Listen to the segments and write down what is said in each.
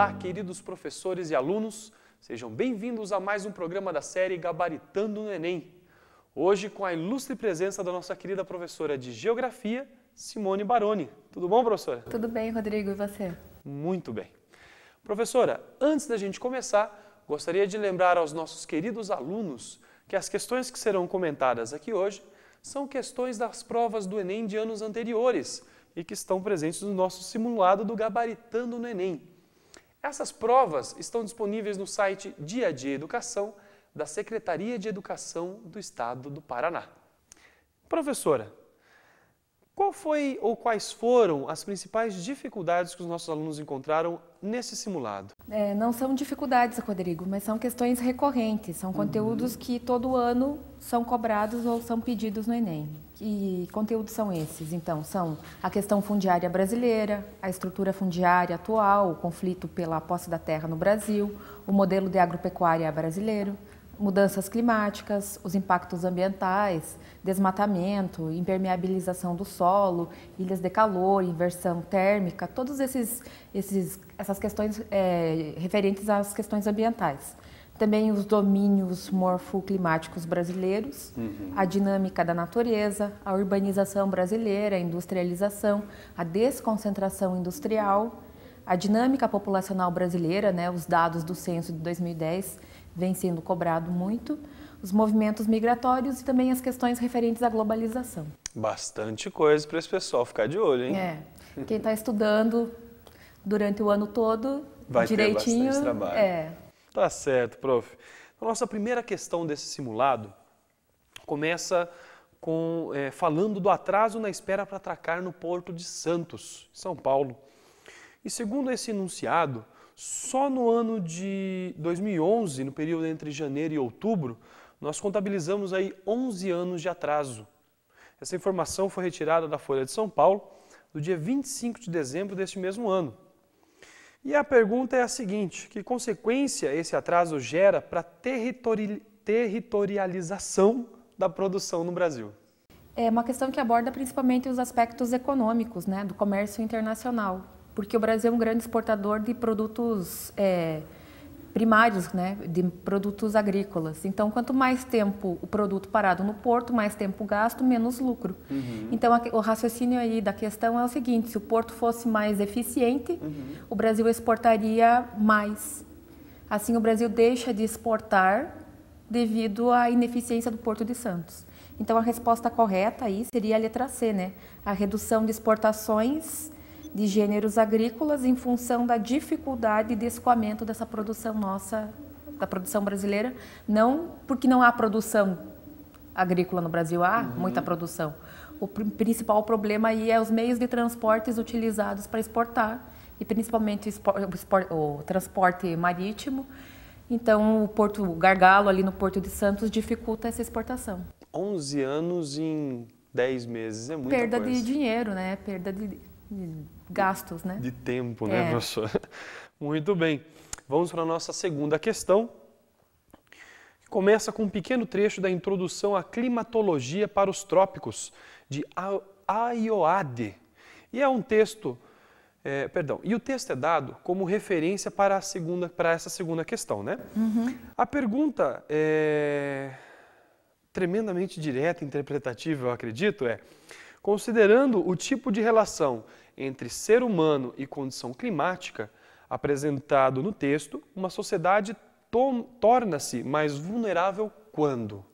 Olá, queridos professores e alunos, sejam bem-vindos a mais um programa da série Gabaritando no Enem. Hoje, com a ilustre presença da nossa querida professora de Geografia, Simone Baroni. Tudo bom, professora? Tudo bem, Rodrigo, e você? Muito bem. Professora, antes da gente começar, gostaria de lembrar aos nossos queridos alunos que as questões que serão comentadas aqui hoje são questões das provas do Enem de anos anteriores e que estão presentes no nosso simulado do Gabaritando no Enem. Essas provas estão disponíveis no site Dia a Dia Educação da Secretaria de Educação do Estado do Paraná. Professora, qual foi ou quais foram as principais dificuldades que os nossos alunos encontraram nesse simulado? É, não são dificuldades, Rodrigo, mas são questões recorrentes, são conteúdos uhum. que todo ano são cobrados ou são pedidos no Enem. E conteúdos são esses? Então, são a questão fundiária brasileira, a estrutura fundiária atual, o conflito pela posse da terra no Brasil, o modelo de agropecuária brasileiro, mudanças climáticas, os impactos ambientais, desmatamento, impermeabilização do solo, ilhas de calor, inversão térmica, todas esses, esses, essas questões é, referentes às questões ambientais. Também os domínios morfoclimáticos brasileiros, uhum. a dinâmica da natureza, a urbanização brasileira, a industrialização, a desconcentração industrial, a dinâmica populacional brasileira, né, os dados do censo de 2010 vem sendo cobrado muito, os movimentos migratórios e também as questões referentes à globalização. Bastante coisa para esse pessoal ficar de olho, hein? É. Quem está estudando durante o ano todo, Vai direitinho. Ter bastante trabalho. É. Tá certo, prof. A nossa primeira questão desse simulado começa com, é, falando do atraso na espera para atracar no Porto de Santos, São Paulo. E segundo esse enunciado, só no ano de 2011, no período entre janeiro e outubro, nós contabilizamos aí 11 anos de atraso. Essa informação foi retirada da Folha de São Paulo no dia 25 de dezembro deste mesmo ano. E a pergunta é a seguinte: que consequência esse atraso gera para a territori territorialização da produção no Brasil? É uma questão que aborda principalmente os aspectos econômicos né, do comércio internacional, porque o Brasil é um grande exportador de produtos é, primários, né, de produtos agrícolas. Então, quanto mais tempo o produto parado no porto, mais tempo gasto, menos lucro. Uhum. Então, a, o raciocínio aí da questão é o seguinte: se o porto fosse mais eficiente, uhum. o Brasil exportaria mais. Assim, o Brasil deixa de exportar devido à ineficiência do Porto de Santos. Então, a resposta correta aí seria a letra C, né? A redução de exportações de gêneros agrícolas em função da dificuldade de escoamento dessa produção nossa, da produção brasileira, não porque não há produção agrícola no Brasil, há uhum. muita produção. O principal problema aí é os meios de transportes utilizados para exportar, e principalmente o, transporte marítimo. Então, o porto Gargalo, ali no Porto de Santos, dificulta essa exportação. 11 anos em 10 meses é muita Perda coisa. de dinheiro, né? Perda de, de gastos, né? De tempo, né, é. professor? Muito bem. Vamos para a nossa segunda questão, que começa com um pequeno trecho da introdução à climatologia para os trópicos, de Aioade. E é um texto, é, perdão, e o texto é dado como referência para, a segunda, para essa segunda questão, né? Uhum. A pergunta é tremendamente direta, interpretativa, eu acredito, é considerando o tipo de relação entre ser humano e condição climática, apresentado no texto, uma sociedade torna-se mais vulnerável quando?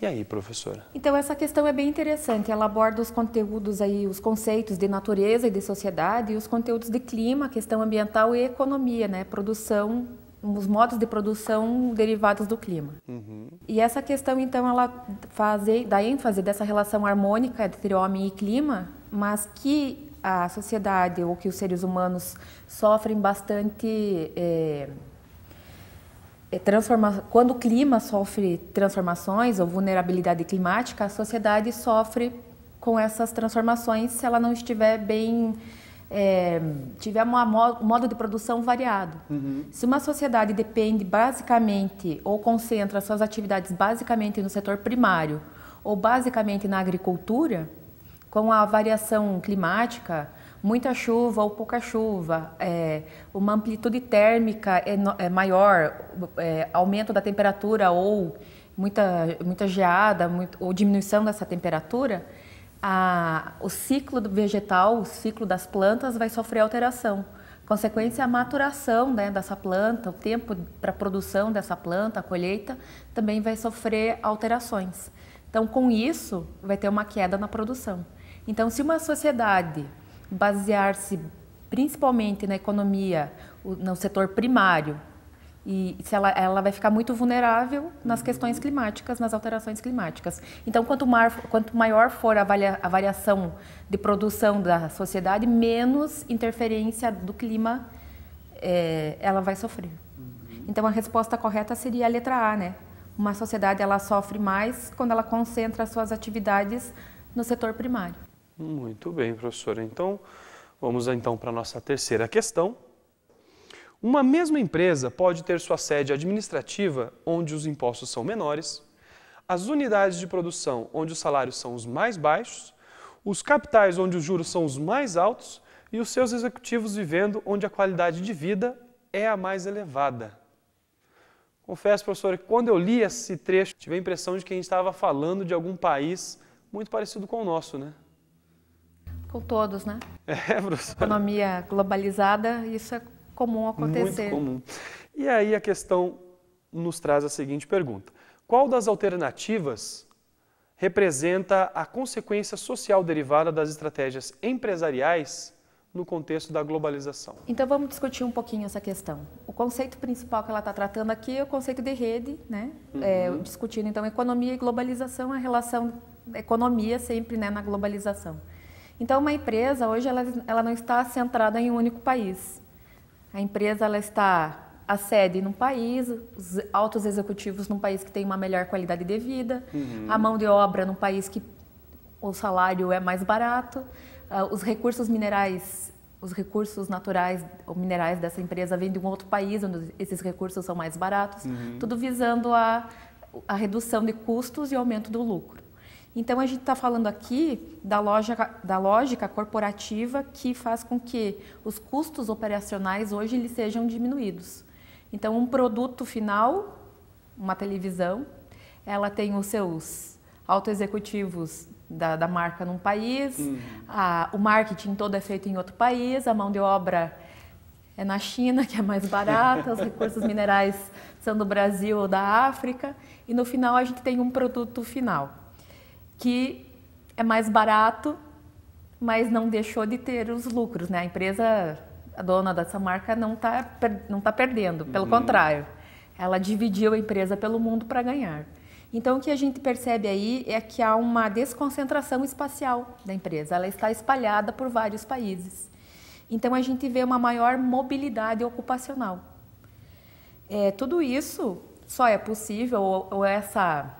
E aí, professora? Então, essa questão é bem interessante. Ela aborda os conteúdos aí, os conceitos de natureza e de sociedade, e os conteúdos de clima, questão ambiental e economia, né? Produção, os modos de produção derivados do clima. Uhum. E essa questão, então, ela faz, dá ênfase dessa relação harmônica entre homem e clima, mas que a sociedade ou que os seres humanos sofrem bastante é, é, transforma quando o clima sofre transformações ou vulnerabilidade climática, a sociedade sofre com essas transformações se ela não estiver bem é, tiver um modo de produção variado. Uhum. Se uma sociedade depende basicamente ou concentra suas atividades basicamente no setor primário ou basicamente na agricultura, com a variação climática, muita chuva ou pouca chuva, é, uma amplitude térmica é, é maior, é, aumento da temperatura ou muita, muita geada muito, ou diminuição dessa temperatura, a, o ciclo vegetal, o ciclo das plantas vai sofrer alteração. Consequência, a maturação né, dessa planta, o tempo para produção dessa planta, a colheita, também vai sofrer alterações. Então, com isso, vai ter uma queda na produção. Então, se uma sociedade basear-se principalmente na economia, no setor primário, e se ela, ela vai ficar muito vulnerável nas questões climáticas, nas alterações climáticas. Então, quanto, mar, quanto maior for a, varia, a variação de produção da sociedade, menos interferência do clima é, ela vai sofrer. Então, a resposta correta seria a letra A, né? Uma sociedade ela sofre mais quando ela concentra suas atividades no setor primário. Muito bem, professora. Então, vamos então para a nossa terceira questão. Uma mesma empresa pode ter sua sede administrativa, onde os impostos são menores, as unidades de produção, onde os salários são os mais baixos, os capitais, onde os juros são os mais altos, e os seus executivos vivendo onde a qualidade de vida é a mais elevada. Confesso, professora, que quando eu li esse trecho, tive a impressão de que a gente estava falando de algum país muito parecido com o nosso, né? Com todos, né? É, professor. Economia globalizada, isso é comum acontecer. Muito comum. E aí a questão nos traz a seguinte pergunta: qual das alternativas representa a consequência social derivada das estratégias empresariais no contexto da globalização? Então vamos discutir um pouquinho essa questão. O conceito principal que ela está tratando aqui é o conceito de rede, né? Uhum. É, discutindo então economia e globalização, a relação economia sempre né, na globalização. Então, uma empresa hoje ela, ela não está centrada em um único país. A empresa ela está a sede num país, os altos executivos num país que tem uma melhor qualidade de vida, uhum. a mão de obra num país que o salário é mais barato, uh, os recursos minerais, os recursos naturais ou minerais dessa empresa vêm de um outro país onde esses recursos são mais baratos, uhum. tudo visando a, a redução de custos e aumento do lucro. Então a gente está falando aqui da lógica, da lógica corporativa que faz com que os custos operacionais hoje eles sejam diminuídos. Então um produto final, uma televisão, ela tem os seus autoexecutivos da, da marca num país, uhum. a, o marketing todo é feito em outro país, a mão de obra é na China, que é mais barata, os recursos minerais são do Brasil ou da África, e no final a gente tem um produto final que é mais barato, mas não deixou de ter os lucros, né? A empresa, a dona dessa marca não está não tá perdendo, pelo uhum. contrário. Ela dividiu a empresa pelo mundo para ganhar. Então, o que a gente percebe aí é que há uma desconcentração espacial da empresa. Ela está espalhada por vários países. Então, a gente vê uma maior mobilidade ocupacional. É, tudo isso só é possível, ou, ou essa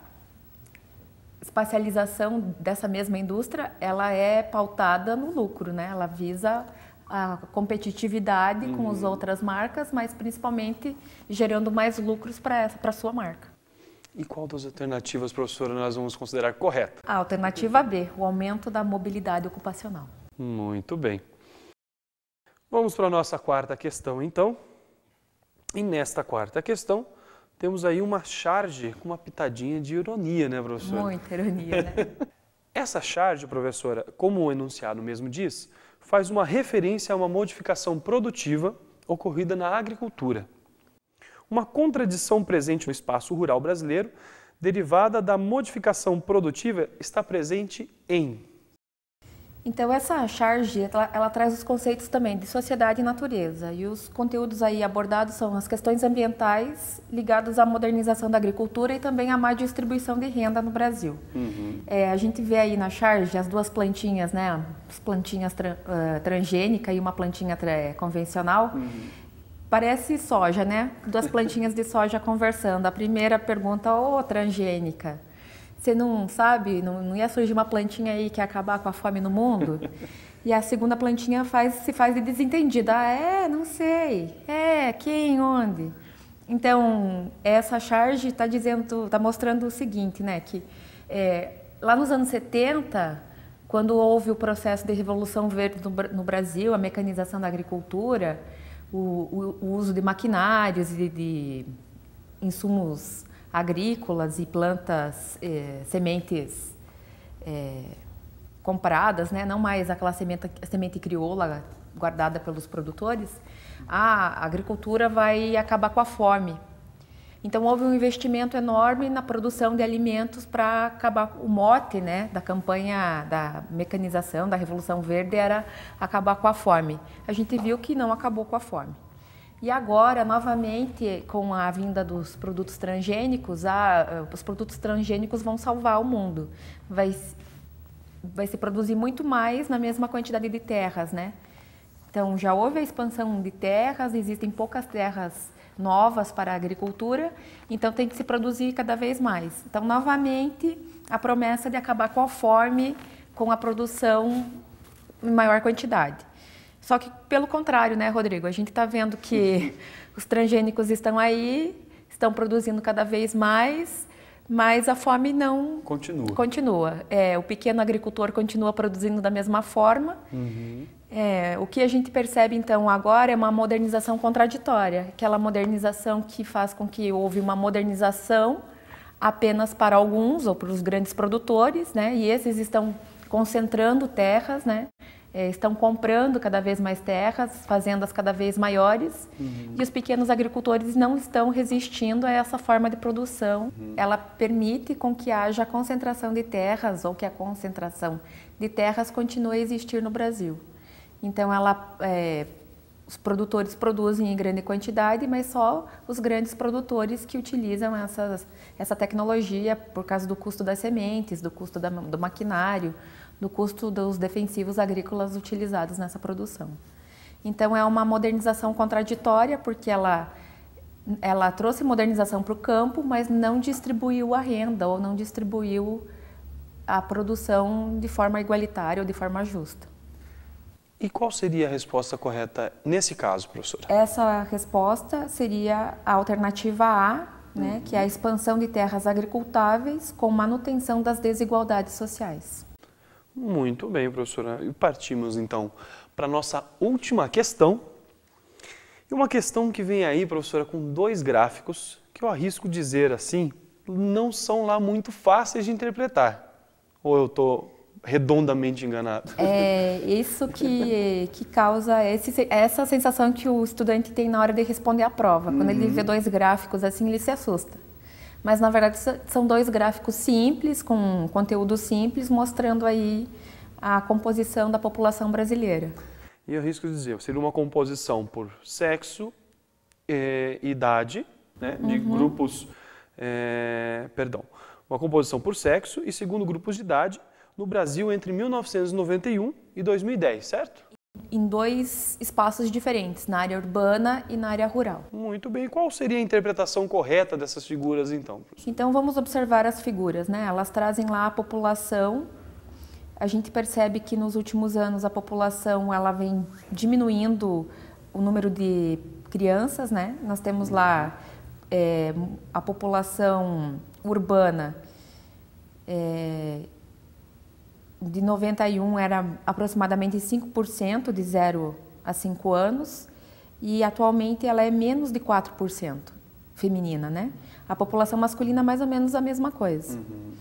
espacialização dessa mesma indústria, ela é pautada no lucro, né? Ela visa a competitividade uhum. com as uhum. outras marcas, mas principalmente gerando mais lucros para a sua marca. E qual das alternativas, professora, nós vamos considerar correta? A alternativa B, o aumento da mobilidade ocupacional. Muito bem. Vamos para a nossa quarta questão, então. E nesta quarta questão, temos aí uma charge com uma pitadinha de ironia, né, professora? Muita ironia, né? Essa charge, professora, como o enunciado mesmo diz, faz uma referência a uma modificação produtiva ocorrida na agricultura. Uma contradição presente no espaço rural brasileiro, derivada da modificação produtiva, está presente em então, essa charge, ela, ela, traz os conceitos também de sociedade e natureza. E os conteúdos aí abordados são as questões ambientais ligadas à modernização da agricultura e também à má distribuição de renda no Brasil. Uhum. É, a gente vê aí na charge as duas plantinhas, né? As plantinhas tran, uh, transgênica e uma plantinha tra, é, convencional. Uhum. Parece soja, né? Duas plantinhas de soja conversando. A primeira pergunta, ô, oh, transgênica, você não sabe, não, não ia surgir uma plantinha aí que ia acabar com a fome no mundo? E a segunda plantinha faz, se faz de desentendida. Ah, é, não sei. É, quem, onde? Então, essa charge está dizendo, está mostrando o seguinte, né? Que é, lá nos anos 70, quando houve o processo de revolução verde no, no Brasil, a mecanização da agricultura, o, o, o uso de maquinários e de, de insumos agrícolas e plantas, eh, sementes eh, compradas, né? não mais aquela semente, semente crioula guardada pelos produtores, a agricultura vai acabar com a fome. Então houve um investimento enorme na produção de alimentos para acabar o mote, né, da campanha da mecanização, da revolução verde era acabar com a fome. A gente viu que não acabou com a fome. E agora, novamente, com a vinda dos produtos transgênicos, eh, os produtos transgênicos vão salvar o mundo. Vai, vai se produzir muito mais na mesma quantidade de terras, né? Então, já houve a expansão de terras, existem poucas terras novas para a agricultura, então tem que se produzir cada vez mais. Então, novamente, a promessa de acabar com a fome, com a produção em maior quantidade. Só que pelo contrário, né, Rodrigo? A gente está vendo que uhum. os transgênicos estão aí, estão produzindo cada vez mais, mas a fome não continua. Continua. É, o pequeno agricultor continua produzindo da mesma forma. Uhum. É, o que a gente percebe então agora é uma modernização contraditória, aquela modernização que faz com que houve uma modernização apenas para alguns ou para os grandes produtores, né? E esses estão concentrando terras, né? é, estão comprando cada vez mais terras, fazendas cada vez maiores, uhum. e os pequenos agricultores não estão resistindo a essa forma de produção. Uhum. Ela permite com que haja a concentração de terras ou que a concentração de terras continue a existir no Brasil. Então, ela é, os produtores produzem em grande quantidade, mas só os grandes produtores que utilizam essas, essa tecnologia por causa do custo das sementes, do custo da, do maquinário, do custo dos defensivos agrícolas utilizados nessa produção. Então é uma modernização contraditória porque ela ela trouxe modernização para o campo, mas não distribuiu a renda ou não distribuiu a produção de forma igualitária ou de forma justa. E qual seria a resposta correta nesse caso, professora? Essa resposta seria a alternativa A, né, uhum. que é a expansão de terras agricultáveis com manutenção das desigualdades sociais. Muito bem, professora. E partimos então para a nossa última questão. E uma questão que vem aí, professora, com dois gráficos que eu arrisco dizer assim, não são lá muito fáceis de interpretar. Ou eu estou redondamente enganado? É isso que, que causa esse, essa sensação que o estudante tem na hora de responder a prova. Quando uhum. ele vê dois gráficos assim, ele se assusta. Mas na verdade são dois gráficos simples, com conteúdo simples, mostrando aí a composição da população brasileira. E eu risco de dizer, seria uma composição por sexo, e eh, idade, né, de uhum. grupos, eh, perdão, uma composição por sexo e segundo grupos de idade no Brasil entre 1991 e 2010, certo? em dois espaços diferentes, na área urbana e na área rural. Muito bem. Qual seria a interpretação correta dessas figuras, então? Então, vamos observar as figuras, né? Elas trazem lá a população. A gente percebe que nos últimos anos a população ela vem diminuindo o número de crianças, né? Nós temos lá é, a população urbana é, de 91 era aproximadamente 5% de 0 a 5 anos e atualmente ela é menos de 4% feminina, né? A população masculina é mais ou menos a mesma coisa. Uhum.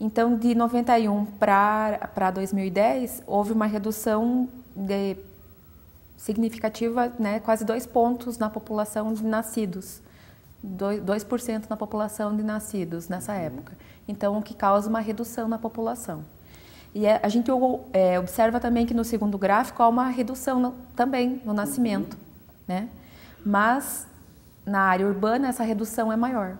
Então, de 91 para 2010, houve uma redução de, significativa, né, quase dois pontos na população de nascidos. 2%, na população de nascidos nessa uhum. época. Então, o que causa uma redução na população. E é, a gente é, observa também que no segundo gráfico há uma redução no, também no nascimento, uhum. né? Mas na área urbana essa redução é maior.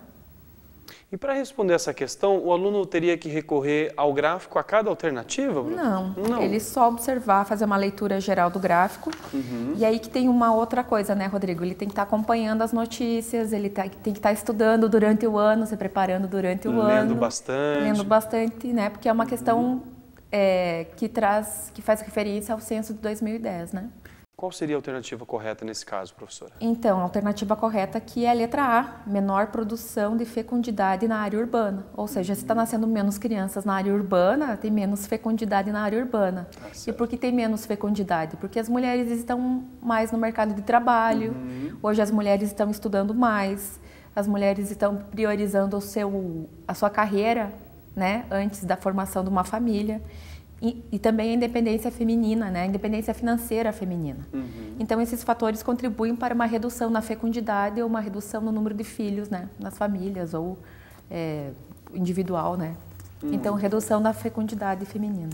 E para responder essa questão, o aluno teria que recorrer ao gráfico a cada alternativa? Não, Não. ele só observar, fazer uma leitura geral do gráfico. Uhum. E aí que tem uma outra coisa, né, Rodrigo? Ele tem que estar tá acompanhando as notícias, ele tá, tem que estar tá estudando durante o ano, se preparando durante o lendo ano. Lendo bastante. Lendo bastante, né? Porque é uma questão uhum é, que traz, que faz referência ao censo de 2010, né? Qual seria a alternativa correta nesse caso, professora? Então, a alternativa correta que é a letra A, menor produção de fecundidade na área urbana. Ou seja, se está nascendo menos crianças na área urbana, tem menos fecundidade na área urbana. Ah, e por que tem menos fecundidade? Porque as mulheres estão mais no mercado de trabalho, uhum. hoje as mulheres estão estudando mais, as mulheres estão priorizando seu, a sua carreira né, antes da formação de uma família. E, e também a independência feminina, né, a independência financeira feminina. Uhum. Então, esses fatores contribuem para uma redução na fecundidade ou uma redução no número de filhos né, nas famílias ou é, individual. Né? Uhum. Então, redução da fecundidade feminina.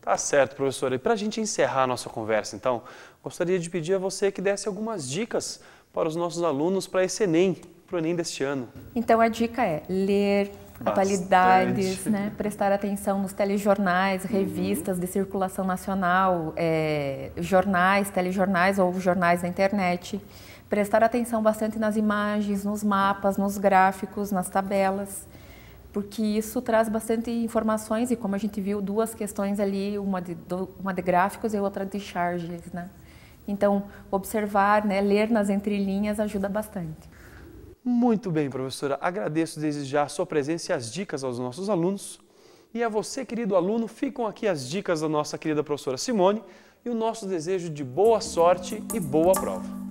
Tá certo, professora. E para a gente encerrar a nossa conversa, então, gostaria de pedir a você que desse algumas dicas para os nossos alunos para esse Enem, para o Enem deste ano. Então, a dica é ler, atualidades, né? prestar atenção nos telejornais, uhum. revistas uhum. de circulação nacional, é, jornais, telejornais ou jornais da internet. Prestar atenção bastante nas imagens, nos mapas, nos gráficos, nas tabelas, porque isso traz bastante informações e, como a gente viu, duas questões ali, uma de, do, uma de gráficos e outra de charges. Né? Então, observar, né, ler nas entrelinhas ajuda bastante. Muito bem, professora. Agradeço desde já a sua presença e as dicas aos nossos alunos. E a você, querido aluno, ficam aqui as dicas da nossa querida professora Simone e o nosso desejo de boa sorte e boa prova.